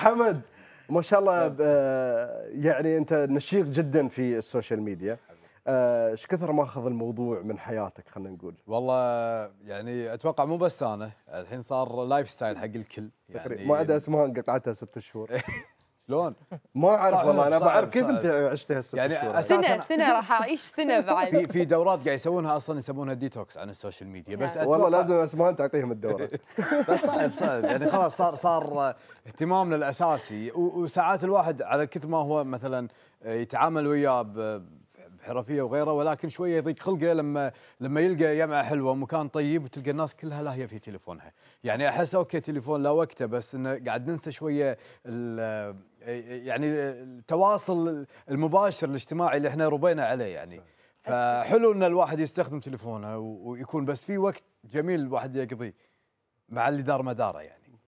حمد ما شاء الله نعم. آه يعني انت نشيط جدا في السوشيال ميديا آه، ايش آه كثر ماخذ الموضوع من حياتك خلينا نقول والله يعني اتوقع مو بس انا الحين صار لايف ستايل حق الكل يعني ما عدا يعني اسمها انقطعتها ست شهور شلون؟ ما اعرف والله انا بعرف كيف انت عشت هالست يعني اساسا سنه سنه راح اعيش سنه بعد في في دورات قاعد يسوونها اصلا يسمونها ديتوكس عن السوشيال ميديا بس والله لازم اسماء تعطيهم الدوره بس صعب صعب يعني خلاص صار صار اهتمامنا الاساسي وساعات الواحد على كثر ما هو مثلا يتعامل وياه بحرفيه وغيره ولكن شويه يضيق خلقه لما لما يلقى يمعه حلوه ومكان طيب وتلقى الناس كلها لا هي في تليفونها، يعني احس اوكي تليفون لا وقته بس انه قاعد ننسى شويه يعني التواصل المباشر الاجتماعي اللي احنا ربينا عليه يعني فحلو ان الواحد يستخدم تليفونه ويكون بس في وقت جميل الواحد يقضيه مع اللي دار مداره يعني